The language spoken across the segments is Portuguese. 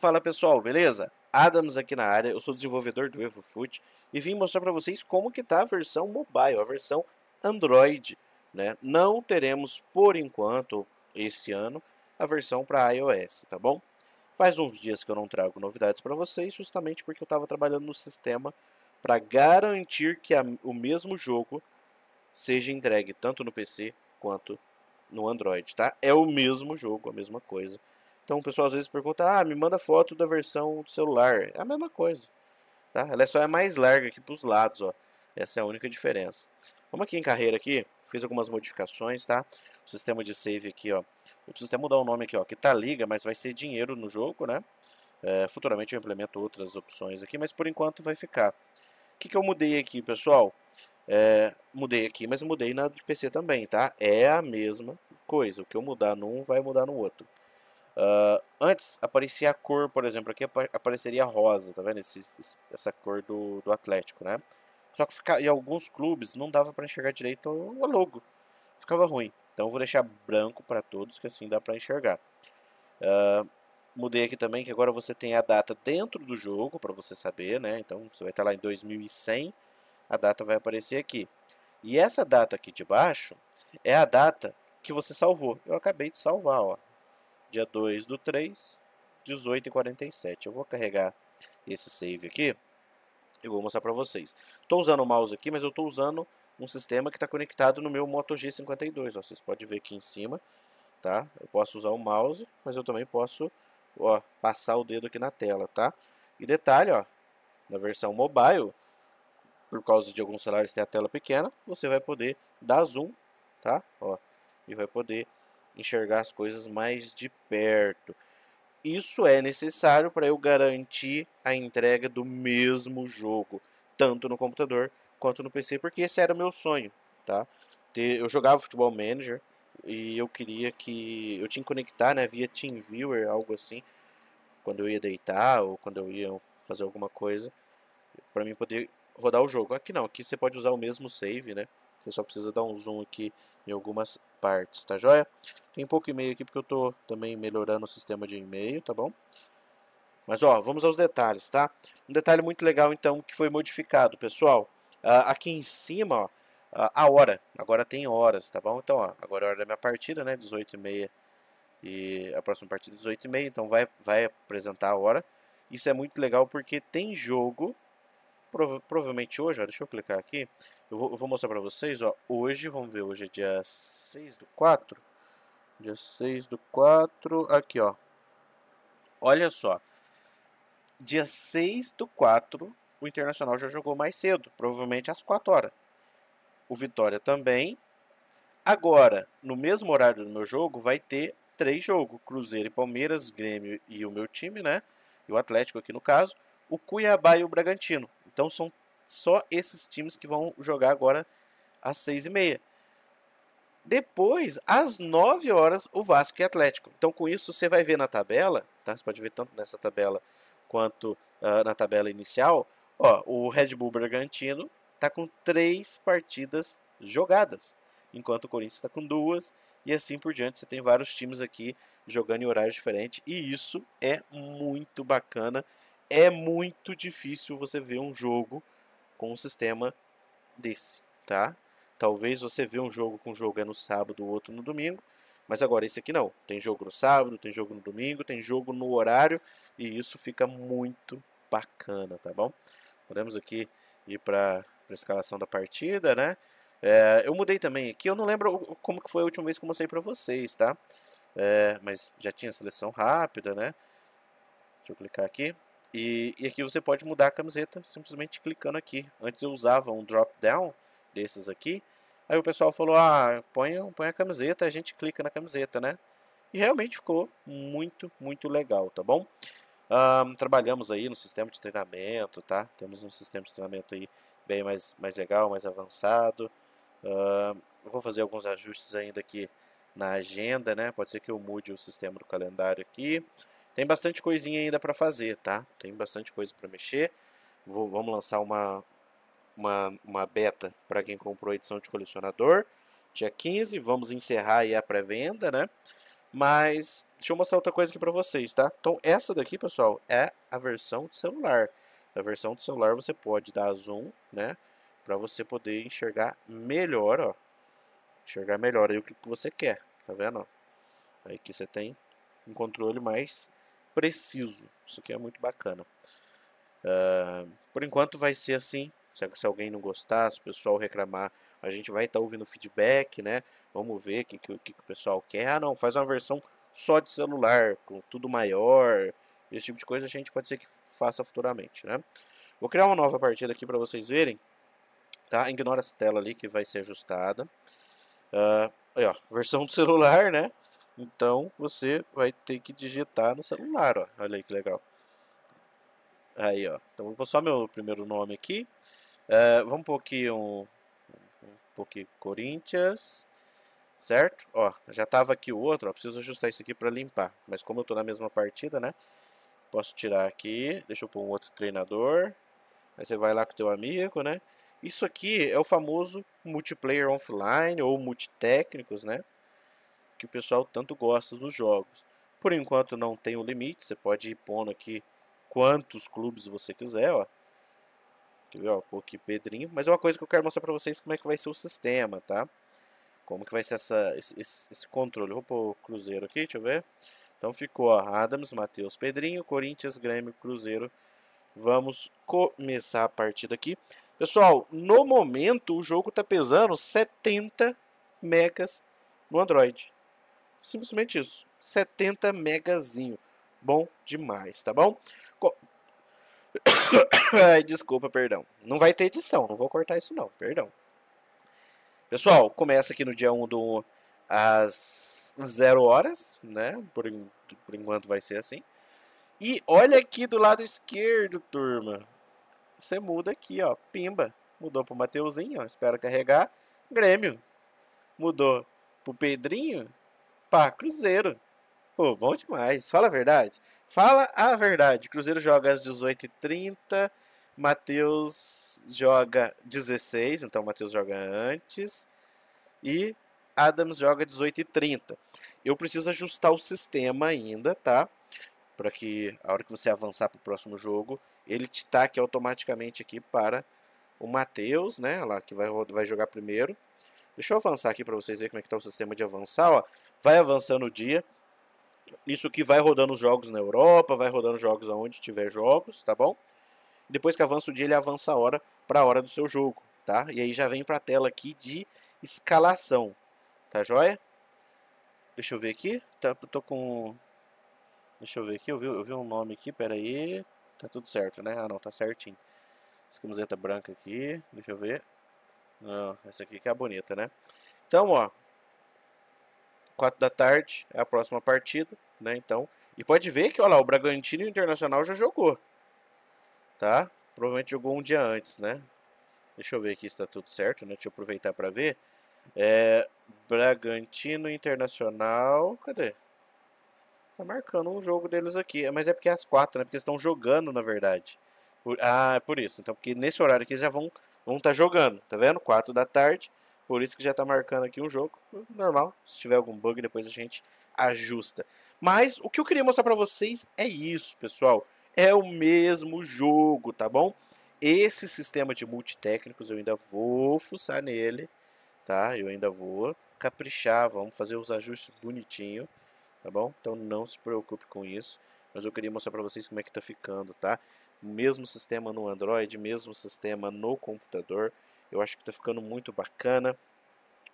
Fala pessoal, beleza? Adams aqui na área, eu sou desenvolvedor do EvoFoot e vim mostrar para vocês como que tá a versão mobile, a versão Android, né? Não teremos por enquanto esse ano a versão para iOS, tá bom? Faz uns dias que eu não trago novidades para vocês, justamente porque eu estava trabalhando no sistema para garantir que a, o mesmo jogo seja entregue tanto no PC quanto no Android, tá? É o mesmo jogo, a mesma coisa. Então o pessoal às vezes pergunta: ah, me manda foto da versão do celular. É a mesma coisa. Tá? Ela é só é mais larga aqui para os lados. Ó. Essa é a única diferença. Vamos aqui em carreira aqui. Fiz algumas modificações, tá? O sistema de save aqui, ó. Eu preciso até mudar o nome aqui, ó. Que tá liga, mas vai ser dinheiro no jogo, né? É, futuramente eu implemento outras opções aqui, mas por enquanto vai ficar. O que, que eu mudei aqui, pessoal? É, mudei aqui, mas mudei na de PC também, tá? É a mesma coisa. O que eu mudar num vai mudar no outro. Uh, antes aparecia a cor, por exemplo, aqui apareceria rosa, tá vendo? Esse, essa cor do, do Atlético, né? Só que fica, em alguns clubes não dava para enxergar direito o logo, ficava ruim. Então eu vou deixar branco para todos, que assim dá para enxergar. Uh, mudei aqui também que agora você tem a data dentro do jogo para você saber, né? Então você vai estar lá em 2100, a data vai aparecer aqui. E essa data aqui de baixo é a data que você salvou. Eu acabei de salvar, ó dia 2 do 3, 18 e 47. Eu vou carregar esse save aqui eu vou mostrar para vocês. Estou usando o mouse aqui, mas eu estou usando um sistema que está conectado no meu Moto G52. Ó, vocês podem ver aqui em cima, tá? Eu posso usar o mouse, mas eu também posso ó, passar o dedo aqui na tela, tá? E detalhe, ó, na versão mobile, por causa de alguns celulares ter a tela pequena, você vai poder dar zoom, tá? Ó, e vai poder enxergar as coisas mais de perto. Isso é necessário para eu garantir a entrega do mesmo jogo, tanto no computador quanto no PC, porque esse era o meu sonho, tá? Eu jogava Futebol Manager e eu queria que eu tinha que conectar, né, via TeamViewer, algo assim, quando eu ia deitar ou quando eu ia fazer alguma coisa, para mim poder rodar o jogo. Aqui não, aqui você pode usar o mesmo save, né? Você só precisa dar um zoom aqui em algumas partes, tá joia? Tem pouco e-mail aqui porque eu tô também melhorando o sistema de e-mail, tá bom? Mas ó, vamos aos detalhes, tá? Um detalhe muito legal então que foi modificado, pessoal. Uh, aqui em cima, ó, uh, a hora. Agora tem horas, tá bom? Então, ó, agora é a hora da minha partida, né? 18 e meia e a próxima partida 18 é e meia. Então vai, vai apresentar a hora. Isso é muito legal porque tem jogo Prova provavelmente hoje, ó, deixa eu clicar aqui, eu vou, eu vou mostrar para vocês, ó, hoje, vamos ver, hoje é dia 6 do 4, dia 6 do 4, aqui, ó, olha só, dia 6 do 4, o Internacional já jogou mais cedo, provavelmente às 4 horas, o Vitória também, agora, no mesmo horário do meu jogo, vai ter três jogos, Cruzeiro e Palmeiras, Grêmio e o meu time, né, e o Atlético aqui no caso, o Cuiabá e o Bragantino. Então são só esses times que vão jogar agora às seis e meia. Depois, às 9 horas, o Vasco e Atlético. Então, com isso, você vai ver na tabela, tá? Você pode ver tanto nessa tabela quanto uh, na tabela inicial. Ó, o Red Bull Bragantino tá com três partidas jogadas, enquanto o Corinthians está com duas, e assim por diante. Você tem vários times aqui jogando em horários diferentes, e isso é muito bacana é muito difícil você ver um jogo com um sistema desse, tá? Talvez você vê um jogo com um jogo é no sábado, outro no domingo, mas agora esse aqui não. Tem jogo no sábado, tem jogo no domingo, tem jogo no horário e isso fica muito bacana, tá bom? Podemos aqui ir para a escalação da partida, né? É, eu mudei também aqui, eu não lembro como que foi a última vez que eu mostrei para vocês, tá? É, mas já tinha seleção rápida, né? Deixa eu clicar aqui. E, e, aqui você pode mudar a camiseta simplesmente clicando aqui. Antes eu usava um drop down desses aqui. Aí o pessoal falou: ah, põe, põe a camiseta, a gente clica na camiseta, né? E realmente ficou muito, muito legal, tá bom? Um, trabalhamos aí no sistema de treinamento, tá? Temos um sistema de treinamento aí bem mais, mais legal, mais avançado. Um, vou fazer alguns ajustes ainda aqui na agenda, né? Pode ser que eu mude o sistema do calendário aqui. Tem bastante coisinha ainda para fazer, tá? Tem bastante coisa para mexer. Vou, vamos lançar uma, uma, uma beta para quem comprou a edição de colecionador. Dia 15, vamos encerrar aí a pré-venda, né? Mas deixa eu mostrar outra coisa aqui para vocês, tá? Então essa daqui, pessoal, é a versão de celular. A versão de celular você pode dar zoom, né? Para você poder enxergar melhor, ó. Enxergar melhor aí o que você quer, tá vendo? Aí que você tem um controle mais preciso. Isso aqui é muito bacana. Uh, por enquanto vai ser assim. Se, se, alguém não gostar, se o pessoal reclamar, a gente vai estar tá ouvindo feedback, né? Vamos ver o que, que, que, o pessoal quer. Ah, não, faz uma versão só de celular, com tudo maior. Esse tipo de coisa a gente pode ser que faça futuramente, né? Vou criar uma nova partida aqui para vocês verem. Tá? Ignora essa tela ali que vai ser ajustada. Uh, aí, ó, versão do celular, né? Então você vai ter que digitar no celular, ó. olha aí que legal. Aí, ó. Então vou pôr só meu primeiro nome aqui. Uh, vamos pôr aqui um, um pouquinho Corinthians, certo? Ó, já tava aqui o outro, ó, preciso ajustar isso aqui para limpar. Mas como eu tô na mesma partida, né? Posso tirar aqui, deixa eu pôr um outro treinador. Aí você vai lá com o teu amigo, né? Isso aqui é o famoso multiplayer offline ou multitécnicos, né? que o pessoal tanto gosta dos jogos. Por enquanto não tem o limite, você pode ir pondo aqui quantos clubes você quiser, ó. Quer ó, aqui Pedrinho. Mas é uma coisa que eu quero mostrar pra vocês como é que vai ser o sistema, tá? Como que vai ser essa, esse, esse, esse controle. Vou pôr o Cruzeiro aqui, deixa eu ver. Então ficou, ó, Adams, Matheus, Pedrinho, Corinthians, Grêmio, Cruzeiro. Vamos começar a partida aqui. Pessoal, no momento o jogo tá pesando 70 megas no Android. Simplesmente isso. 70 megazinho. Bom demais, tá bom? Co Ai, desculpa, perdão. Não vai ter edição, não vou cortar isso não, perdão. Pessoal, começa aqui no dia 1 do às 0 horas, né? Por, por enquanto vai ser assim. E olha aqui do lado esquerdo, turma. Você muda aqui, ó. Pimba. Mudou pro Mateuzinho, ó. Espera carregar. Grêmio. Mudou pro Pedrinho. Pá, Cruzeiro. Pô, bom demais. Fala a verdade. Fala a verdade. Cruzeiro joga às 18h30. Matheus joga 16, então Matheus joga antes. E Adams joga 18h30. Eu preciso ajustar o sistema ainda, tá? Para que a hora que você avançar para o próximo jogo, ele te taque automaticamente aqui para o Matheus, né? Lá que vai, vai jogar primeiro. Deixa eu avançar aqui para vocês verem como é que tá o sistema de avançar, ó vai avançando o dia. Isso que vai rodando os jogos na Europa, vai rodando jogos aonde tiver jogos, tá bom? Depois que avança o dia, ele avança a hora para a hora do seu jogo, tá? E aí já vem para a tela aqui de escalação, tá joia? Deixa eu ver aqui, tá, tô com... Deixa eu ver aqui, eu vi, eu vi um nome aqui, pera aí, tá tudo certo, né? Ah não, tá certinho. Essa camiseta branca aqui, deixa eu ver. Não, ah, essa aqui que é a bonita, né? Então, ó, 4 da tarde é a próxima partida, né? Então, e pode ver que, olha lá, o Bragantino e o Internacional já jogou, tá? Provavelmente jogou um dia antes, né? Deixa eu ver aqui se está tudo certo, né? Deixa eu aproveitar para ver. É, Bragantino Internacional, cadê? Tá marcando um jogo deles aqui, mas é porque é às quatro, né? Porque eles estão jogando, na verdade. Por, ah, é por isso. Então, porque nesse horário aqui eles já vão estar vão tá jogando, tá vendo? Quatro da tarde. Por isso que já está marcando aqui um jogo normal. Se tiver algum bug, depois a gente ajusta. Mas o que eu queria mostrar para vocês é isso, pessoal. É o mesmo jogo, tá bom? Esse sistema de multitécnicos eu ainda vou fuçar nele, tá? Eu ainda vou caprichar, vamos fazer os ajustes bonitinho, tá bom? Então não se preocupe com isso, mas eu queria mostrar para vocês como é que tá ficando, tá? Mesmo sistema no Android, mesmo sistema no computador, eu acho que está ficando muito bacana.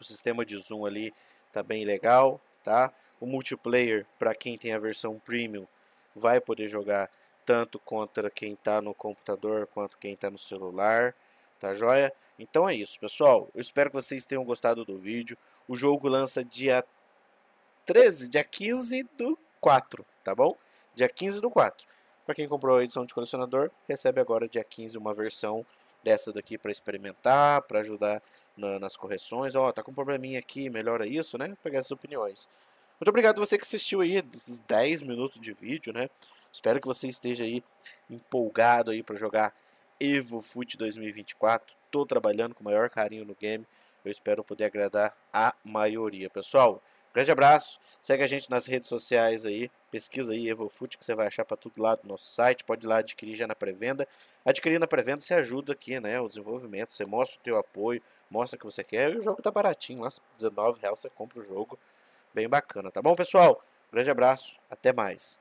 O sistema de zoom ali tá bem legal, tá? O multiplayer, para quem tem a versão premium, vai poder jogar tanto contra quem está no computador quanto quem está no celular, tá joia? Então é isso, pessoal. Eu espero que vocês tenham gostado do vídeo. O jogo lança dia 13, dia 15 do 4, tá bom? Dia 15 do 4. Para quem comprou a edição de colecionador, recebe agora dia 15 uma versão dessa daqui para experimentar, para ajudar na, nas correções. Ó, oh, tá com um probleminha aqui, melhora isso, né? pegar as opiniões. Muito obrigado você que assistiu aí esses 10 minutos de vídeo, né? Espero que você esteja aí empolgado aí para jogar Evo Foot 2024. Tô trabalhando com o maior carinho no game. Eu espero poder agradar a maioria, pessoal. Grande abraço. Segue a gente nas redes sociais aí. Pesquisa aí EvoFoot que você vai achar para todo lado no nosso site. Pode ir lá adquirir já na pré-venda. Adquirindo a pré-venda, você ajuda aqui, né? O desenvolvimento, você mostra o teu apoio, mostra o que você quer. E o jogo tá baratinho, lá R$19,00 você compra o jogo. Bem bacana, tá bom, pessoal? Grande abraço, até mais.